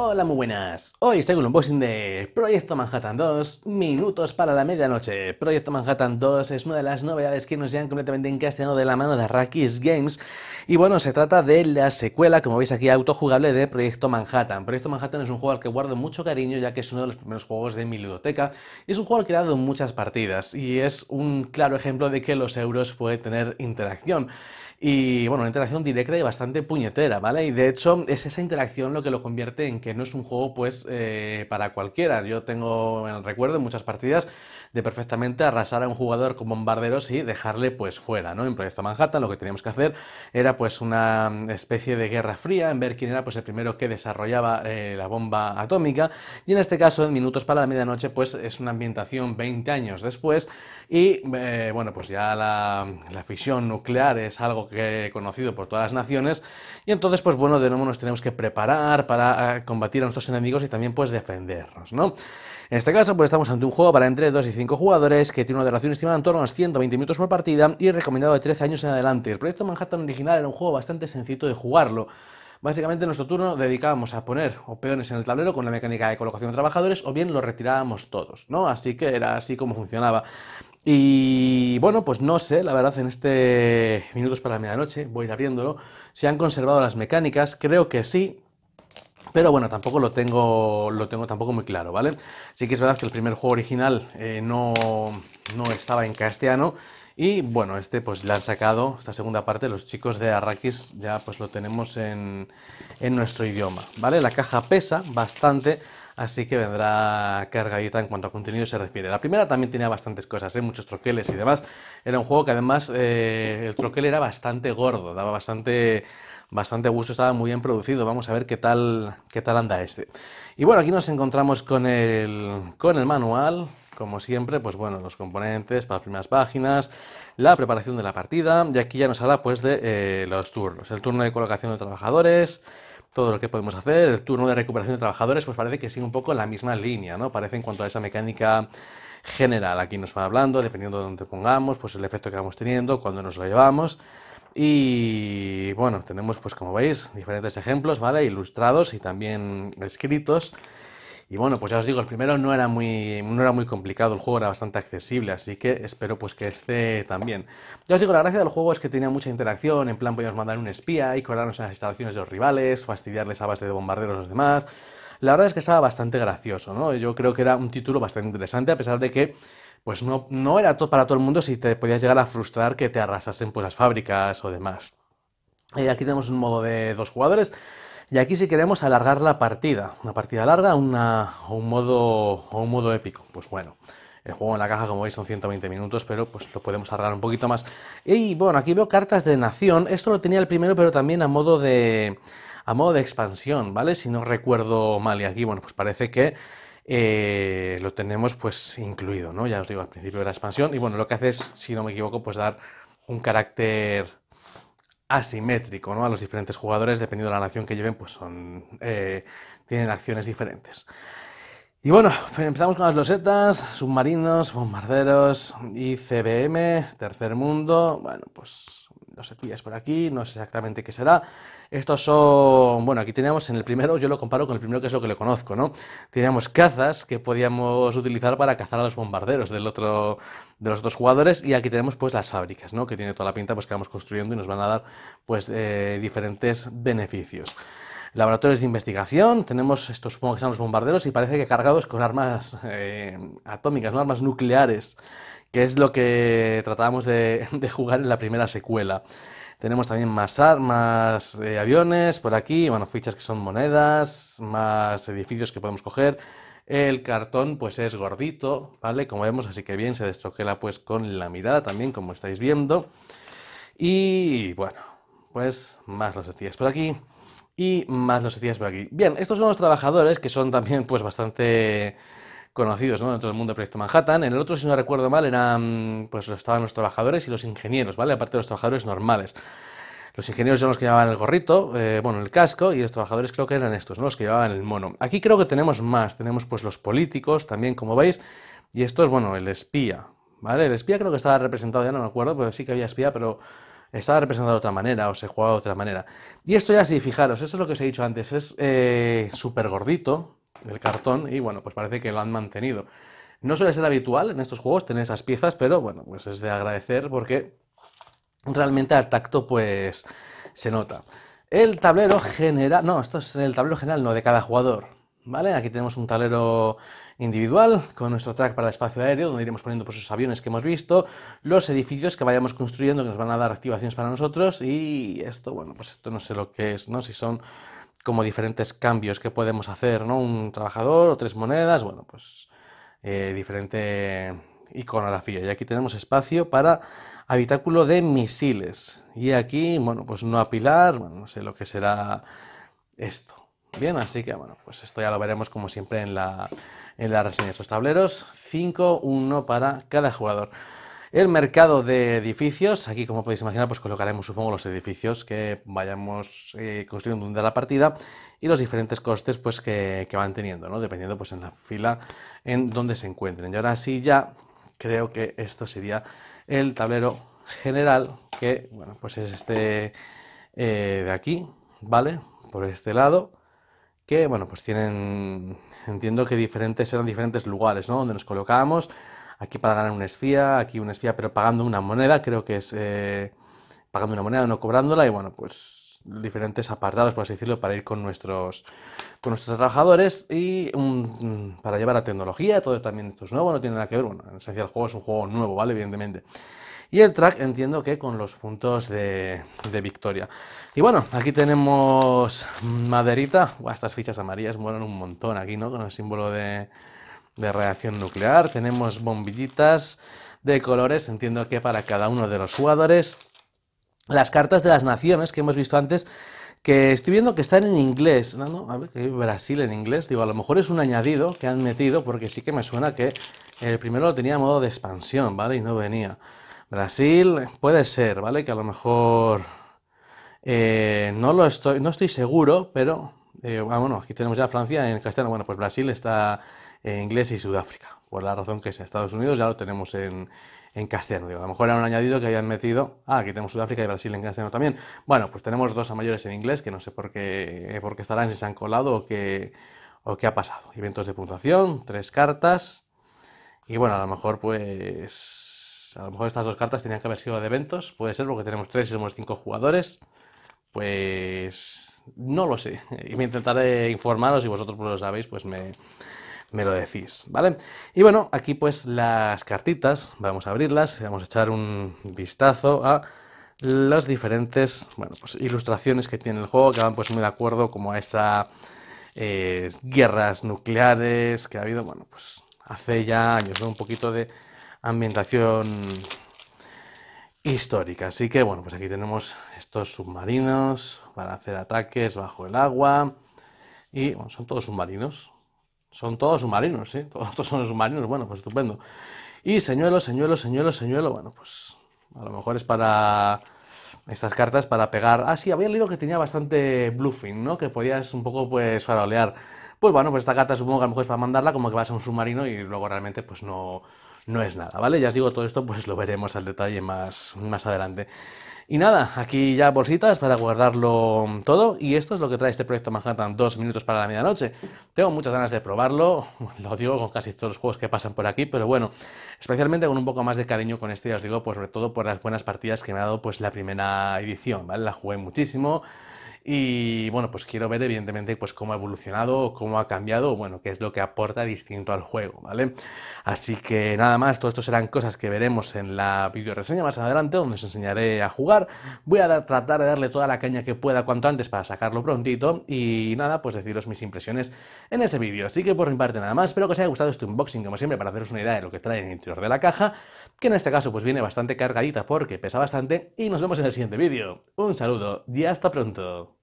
Hola, muy buenas. Hoy estoy con un unboxing de Proyecto Manhattan 2, minutos para la medianoche. Proyecto Manhattan 2 es una de las novedades que nos llegan completamente en castellano de la mano de Rakis Games. Y bueno, se trata de la secuela, como veis aquí, autojugable de Proyecto Manhattan. Proyecto Manhattan es un juego al que guardo mucho cariño, ya que es uno de los primeros juegos de mi biblioteca. Y es un juego creado en muchas partidas, y es un claro ejemplo de que los euros pueden tener interacción. Y bueno, una interacción directa y bastante puñetera, ¿vale? Y de hecho es esa interacción lo que lo convierte en que no es un juego pues eh, para cualquiera. Yo tengo en el recuerdo muchas partidas de perfectamente arrasar a un jugador con bombarderos y dejarle pues fuera, ¿no? En Proyecto Manhattan lo que teníamos que hacer era pues una especie de guerra fría en ver quién era pues el primero que desarrollaba eh, la bomba atómica y en este caso en Minutos para la Medianoche pues es una ambientación 20 años después y eh, bueno pues ya la, la fisión nuclear es algo que conocido por todas las naciones y entonces pues bueno de nuevo nos tenemos que preparar para eh, combatir a nuestros enemigos y también pues defendernos, ¿no? En este caso, pues estamos ante un juego para entre 2 y 5 jugadores que tiene una duración estimada en torno a los 120 minutos por partida y recomendado de 13 años en adelante. El proyecto Manhattan original era un juego bastante sencillo de jugarlo. Básicamente en nuestro turno dedicábamos a poner o peones en el tablero con la mecánica de colocación de trabajadores o bien los retirábamos todos, ¿no? Así que era así como funcionaba. Y bueno, pues no sé, la verdad, en este Minutos para la Medianoche, voy a ir abriéndolo, si han conservado las mecánicas, creo que sí, pero bueno, tampoco lo tengo, lo tengo tampoco muy claro, ¿vale? Sí que es verdad que el primer juego original eh, no, estaba en castellano, y bueno, este pues la han sacado, esta segunda parte, los chicos de Arrakis ya pues lo tenemos en, en, nuestro idioma, ¿vale? La caja pesa bastante, así que vendrá cargadita en cuanto a contenido se refiere. La primera también tenía bastantes cosas, ¿eh? muchos troqueles y demás. Era un juego que además eh, el troquel era bastante gordo, daba bastante bastante gusto, estaba muy bien producido. Vamos a ver qué tal, qué tal anda este. Y bueno, aquí nos encontramos con el, con el manual, como siempre, pues bueno, los componentes para las primeras páginas, la preparación de la partida, y aquí ya nos habla pues de eh, los turnos, el turno de colocación de trabajadores, todo lo que podemos hacer, el turno de recuperación de trabajadores, pues parece que sigue un poco la misma línea, ¿no? Parece en cuanto a esa mecánica general, aquí nos va hablando, dependiendo de dónde pongamos, pues el efecto que vamos teniendo, cuando nos lo llevamos, y bueno, tenemos pues como veis diferentes ejemplos, ¿vale? Ilustrados y también escritos. Y bueno, pues ya os digo, el primero no era muy, no era muy complicado, el juego era bastante accesible, así que espero pues que esté también. Ya os digo, la gracia del juego es que tenía mucha interacción, en plan podíamos mandar un espía y colarnos en las instalaciones de los rivales, fastidiarles a base de bombarderos a los demás. La verdad es que estaba bastante gracioso, ¿no? Yo creo que era un título bastante interesante, a pesar de que pues no, era para todo el mundo si te podías llegar a frustrar que te arrasasen pues, las fábricas o demás. Eh, aquí tenemos un modo de dos jugadores. Y aquí si queremos alargar la partida, una partida larga una, o, un modo, un modo épico, pues bueno. El juego en la caja, como veis, son 120 minutos, pero pues lo podemos alargar un poquito más. Y bueno, aquí veo cartas de nación. Esto lo tenía el primero, pero también a modo de, a modo de expansión, ¿vale? Si no recuerdo mal. Y aquí, bueno, pues parece que eh, lo tenemos pues incluido, ¿no? Ya os digo, al principio de la expansión. Y bueno, lo que hace es, si no me equivoco, pues dar un carácter asimétrico, ¿no? A los diferentes jugadores, dependiendo de la nación que lleven, pues son, eh, tienen acciones diferentes. Y bueno, empezamos con las losetas, submarinos, bombarderos, ICBM, tercer mundo, bueno, pues los setillas por aquí, no sé exactamente qué será. Estos son, bueno, aquí teníamos en el primero, yo lo comparo con el primero que es lo que le conozco, ¿no? Teníamos cazas que podíamos utilizar para cazar a los bombarderos del otro, de los dos jugadores y aquí tenemos pues las fábricas, ¿no? Que tiene toda la pinta pues que vamos construyendo y nos van a dar pues eh, diferentes beneficios laboratorios de investigación, tenemos estos, supongo que son los bombarderos, y parece que cargados con armas eh, atómicas, ¿no? armas nucleares que es lo que tratábamos de, jugar en la primera secuela. Tenemos también más armas, eh, aviones por aquí, bueno, fichas que son monedas, más edificios que podemos coger. El cartón pues es gordito, ¿vale? Como vemos, así que bien, se destroquela pues con la mirada también, como estáis viendo. Y bueno, pues más los setillas por aquí y más los setillas por aquí. Bien, estos son los trabajadores que son también pues bastante conocidos ¿no? dentro del mundo de Proyecto Manhattan. En el otro, si no recuerdo mal, eran, pues, estaban los trabajadores y los ingenieros, ¿vale? Aparte de los trabajadores normales. Los ingenieros eran los que llevaban el gorrito, eh, bueno, el casco, y los trabajadores creo que eran estos, ¿no? los que llevaban el mono. Aquí creo que tenemos más, tenemos pues los políticos también, como veis, y esto es, bueno, el espía, ¿vale? El espía creo que estaba representado, ya no me acuerdo, pero sí que había espía, pero estaba representado de otra manera o se jugaba de otra manera. Y esto ya sí, fijaros, esto es lo que os he dicho antes, es eh, súper gordito, el cartón y bueno, pues parece que lo han mantenido. No suele ser habitual en estos juegos tener esas piezas, pero bueno, pues es de agradecer porque realmente al tacto pues se nota. El tablero general, no, esto es el tablero general, no, de cada jugador, ¿vale? Aquí tenemos un tablero individual con nuestro track para el espacio aéreo, donde iremos poniendo pues, esos aviones que hemos visto, los edificios que vayamos construyendo que nos van a dar activaciones para nosotros y esto, bueno, pues esto no sé lo que es, ¿no? Si son como diferentes cambios que podemos hacer, ¿no? Un trabajador o tres monedas, bueno, pues eh, diferente iconografía. Y aquí tenemos espacio para habitáculo de misiles. Y aquí, bueno, pues no apilar, no sé lo que será esto. Bien, así que bueno, pues esto ya lo veremos como siempre en la, en la reseña de estos tableros. 5-1 para cada jugador. El mercado de edificios, aquí como podéis imaginar, pues colocaremos supongo los edificios que vayamos eh, construyendo de la partida y los diferentes costes pues que, van teniendo, ¿no? Dependiendo pues en la fila en donde se encuentren. Y ahora sí ya creo que esto sería el tablero general que, bueno, pues es este eh, de aquí, ¿vale? Por este lado que, bueno, pues tienen, entiendo que diferentes, eran diferentes lugares, ¿no? Donde nos colocábamos aquí para ganar un espía, aquí un espía, pero pagando una moneda, creo que es eh, pagando una moneda, no cobrándola, y bueno, pues diferentes apartados, por así decirlo, para ir con nuestros, con nuestros trabajadores y mm, mm, para llevar a tecnología, todo también esto es nuevo, no tiene nada que ver, bueno, en esencia el juego es un juego nuevo, ¿vale? Evidentemente. Y el track entiendo que con los puntos de, victoria. Y bueno, aquí tenemos maderita. estas fichas amarillas mueren un montón aquí, ¿no? Con el símbolo de, de reacción nuclear, tenemos bombillitas de colores, entiendo que para cada uno de los jugadores, las cartas de las naciones que hemos visto antes, que estoy viendo que están en inglés, no, Brasil en inglés, digo, a lo mejor es un añadido que han metido, porque sí que me suena que el primero lo tenía a modo de expansión, ¿vale? Y no venía. Brasil puede ser, ¿vale? Que a lo mejor eh, no lo estoy, no estoy seguro, pero eh, ah, bueno, aquí tenemos ya Francia en castellano. Bueno, pues Brasil está eh, inglés y Sudáfrica, por la razón que sea. Estados Unidos ya lo tenemos en, en castellano. Digo, a lo mejor era un añadido que hayan metido. Ah, aquí tenemos Sudáfrica y Brasil en castellano también. Bueno, pues tenemos dos a mayores en inglés que no sé por qué, por qué estarán, si se han colado o qué, o qué ha pasado. Eventos de puntuación, tres cartas. Y bueno, a lo mejor pues. A lo mejor estas dos cartas tenían que haber sido de eventos. Puede ser porque tenemos tres y somos cinco jugadores. Pues. No lo sé. Y me intentaré informaros. Y vosotros pues lo sabéis, pues me me lo decís, ¿vale? Y bueno, aquí pues las cartitas, vamos a abrirlas, vamos a echar un vistazo a las diferentes bueno, pues, ilustraciones que tiene el juego, que van pues muy de acuerdo como a esas eh, guerras nucleares que ha habido, bueno, pues hace ya años, un poquito de ambientación histórica. Así que bueno, pues aquí tenemos estos submarinos para hacer ataques bajo el agua. Y bueno, son todos submarinos, son todos submarinos, ¿eh? ¿sí? Todos son submarinos, bueno, pues estupendo. Y señuelo, señuelo, señuelo, señuelo, bueno, pues a lo mejor es para estas cartas para pegar. Ah, sí, había leído que tenía bastante bluffing, ¿no? Que podías un poco, pues, farolear. Pues bueno, pues esta carta supongo que a lo mejor es para mandarla como que vas a un submarino y luego realmente, pues no no es nada, ¿vale? Ya os digo, todo esto pues lo veremos al detalle más, adelante. Y nada, aquí ya bolsitas para guardarlo todo. Y esto es lo que trae este proyecto Manhattan, dos minutos para la medianoche. Tengo muchas ganas de probarlo, lo digo con casi todos los juegos que pasan por aquí, pero bueno, especialmente con un poco más de cariño con este, ya os digo, pues sobre todo por las buenas partidas que me ha dado pues la primera edición, ¿vale? La jugué muchísimo. Y bueno, pues quiero ver evidentemente pues cómo ha evolucionado, cómo ha cambiado, bueno, qué es lo que aporta distinto al juego, ¿vale? Así que nada más, todo esto serán cosas que veremos en la reseña más adelante, donde os enseñaré a jugar. Voy a tratar de darle toda la caña que pueda cuanto antes para sacarlo prontito y nada, pues deciros mis impresiones en ese vídeo. Así que por mi parte nada más, espero que os haya gustado este unboxing, como siempre, para haceros una idea de lo que trae en el interior de la caja, que en este caso pues viene bastante cargadita porque pesa bastante y nos vemos en el siguiente vídeo. Un saludo y hasta pronto.